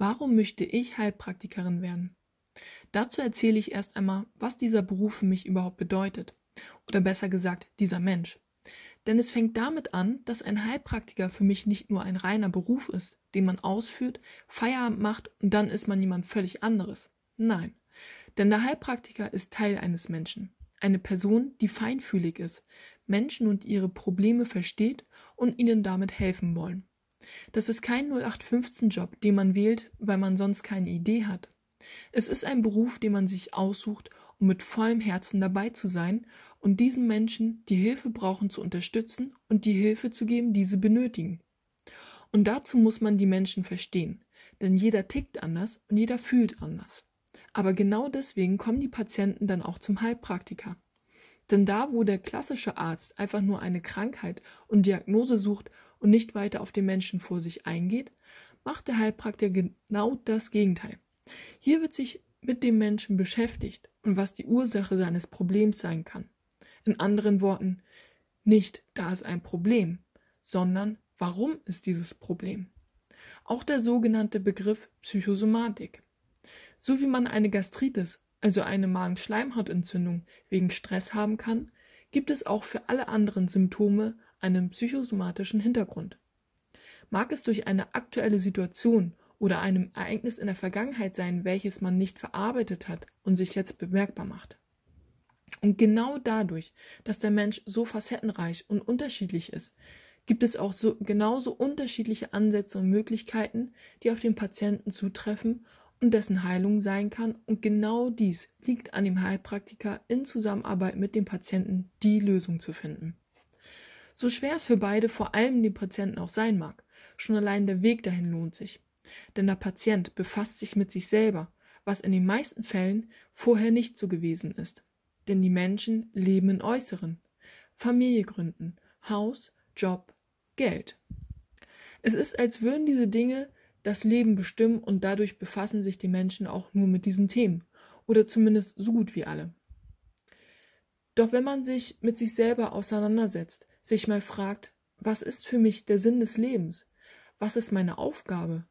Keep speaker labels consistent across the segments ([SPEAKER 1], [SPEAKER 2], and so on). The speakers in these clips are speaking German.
[SPEAKER 1] Warum möchte ich Heilpraktikerin werden? Dazu erzähle ich erst einmal, was dieser Beruf für mich überhaupt bedeutet. Oder besser gesagt, dieser Mensch. Denn es fängt damit an, dass ein Heilpraktiker für mich nicht nur ein reiner Beruf ist, den man ausführt, Feierabend macht und dann ist man jemand völlig anderes. Nein. Denn der Heilpraktiker ist Teil eines Menschen. Eine Person, die feinfühlig ist, Menschen und ihre Probleme versteht und ihnen damit helfen wollen. Das ist kein 0815-Job, den man wählt, weil man sonst keine Idee hat. Es ist ein Beruf, den man sich aussucht, um mit vollem Herzen dabei zu sein und diesen Menschen, die Hilfe brauchen, zu unterstützen und die Hilfe zu geben, die sie benötigen. Und dazu muss man die Menschen verstehen, denn jeder tickt anders und jeder fühlt anders. Aber genau deswegen kommen die Patienten dann auch zum Heilpraktiker. Denn da, wo der klassische Arzt einfach nur eine Krankheit und Diagnose sucht und nicht weiter auf den Menschen vor sich eingeht, macht der Heilpraktiker genau das Gegenteil. Hier wird sich mit dem Menschen beschäftigt und was die Ursache seines Problems sein kann. In anderen Worten, nicht da ist ein Problem, sondern warum ist dieses Problem? Auch der sogenannte Begriff Psychosomatik. So wie man eine Gastritis, also eine Magenschleimhautentzündung, wegen Stress haben kann, gibt es auch für alle anderen Symptome einem psychosomatischen Hintergrund. Mag es durch eine aktuelle Situation oder einem Ereignis in der Vergangenheit sein, welches man nicht verarbeitet hat und sich jetzt bemerkbar macht. Und genau dadurch, dass der Mensch so facettenreich und unterschiedlich ist, gibt es auch so, genauso unterschiedliche Ansätze und Möglichkeiten, die auf den Patienten zutreffen und dessen Heilung sein kann. Und genau dies liegt an dem Heilpraktiker in Zusammenarbeit mit dem Patienten, die Lösung zu finden. So schwer es für beide, vor allem den Patienten auch sein mag, schon allein der Weg dahin lohnt sich. Denn der Patient befasst sich mit sich selber, was in den meisten Fällen vorher nicht so gewesen ist. Denn die Menschen leben in Äußeren. Familie gründen, Haus, Job, Geld. Es ist, als würden diese Dinge das Leben bestimmen und dadurch befassen sich die Menschen auch nur mit diesen Themen. Oder zumindest so gut wie alle. Doch wenn man sich mit sich selber auseinandersetzt, sich mal fragt, was ist für mich der Sinn des Lebens? Was ist meine Aufgabe?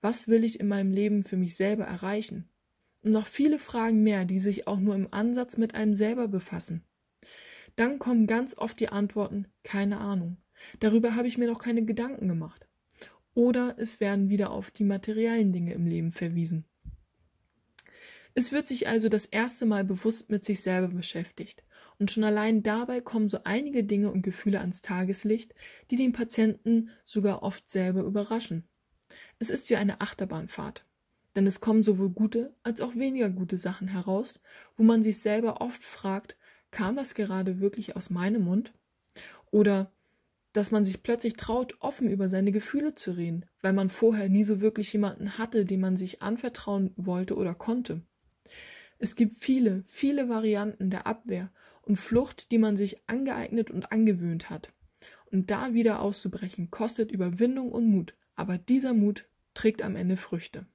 [SPEAKER 1] Was will ich in meinem Leben für mich selber erreichen? Und noch viele Fragen mehr, die sich auch nur im Ansatz mit einem selber befassen. Dann kommen ganz oft die Antworten, keine Ahnung. Darüber habe ich mir noch keine Gedanken gemacht. Oder es werden wieder auf die materiellen Dinge im Leben verwiesen. Es wird sich also das erste Mal bewusst mit sich selber beschäftigt. Und schon allein dabei kommen so einige Dinge und Gefühle ans Tageslicht, die den Patienten sogar oft selber überraschen. Es ist wie eine Achterbahnfahrt. Denn es kommen sowohl gute als auch weniger gute Sachen heraus, wo man sich selber oft fragt, kam das gerade wirklich aus meinem Mund? Oder dass man sich plötzlich traut, offen über seine Gefühle zu reden, weil man vorher nie so wirklich jemanden hatte, dem man sich anvertrauen wollte oder konnte. Es gibt viele, viele Varianten der Abwehr und Flucht, die man sich angeeignet und angewöhnt hat. Und da wieder auszubrechen, kostet Überwindung und Mut, aber dieser Mut trägt am Ende Früchte.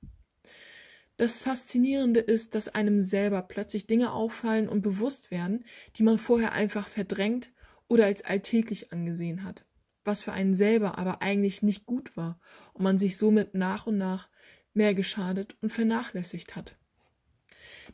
[SPEAKER 1] Das Faszinierende ist, dass einem selber plötzlich Dinge auffallen und bewusst werden, die man vorher einfach verdrängt oder als alltäglich angesehen hat, was für einen selber aber eigentlich nicht gut war und man sich somit nach und nach mehr geschadet und vernachlässigt hat.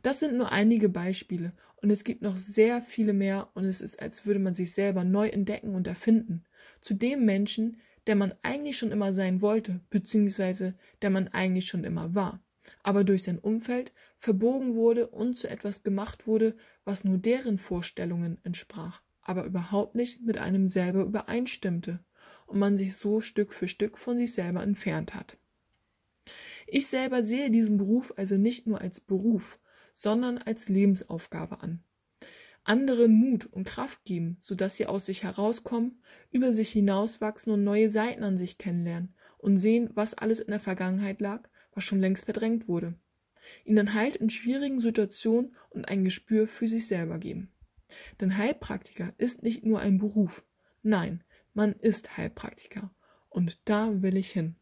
[SPEAKER 1] Das sind nur einige Beispiele und es gibt noch sehr viele mehr und es ist, als würde man sich selber neu entdecken und erfinden. Zu dem Menschen, der man eigentlich schon immer sein wollte, beziehungsweise der man eigentlich schon immer war, aber durch sein Umfeld verbogen wurde und zu etwas gemacht wurde, was nur deren Vorstellungen entsprach, aber überhaupt nicht mit einem selber übereinstimmte und man sich so Stück für Stück von sich selber entfernt hat. Ich selber sehe diesen Beruf also nicht nur als Beruf, sondern als Lebensaufgabe an. Anderen Mut und Kraft geben, sodass sie aus sich herauskommen, über sich hinauswachsen und neue Seiten an sich kennenlernen und sehen, was alles in der Vergangenheit lag, was schon längst verdrängt wurde. Ihnen Halt in schwierigen Situationen und ein Gespür für sich selber geben. Denn Heilpraktiker ist nicht nur ein Beruf. Nein, man ist Heilpraktiker. Und da will ich hin.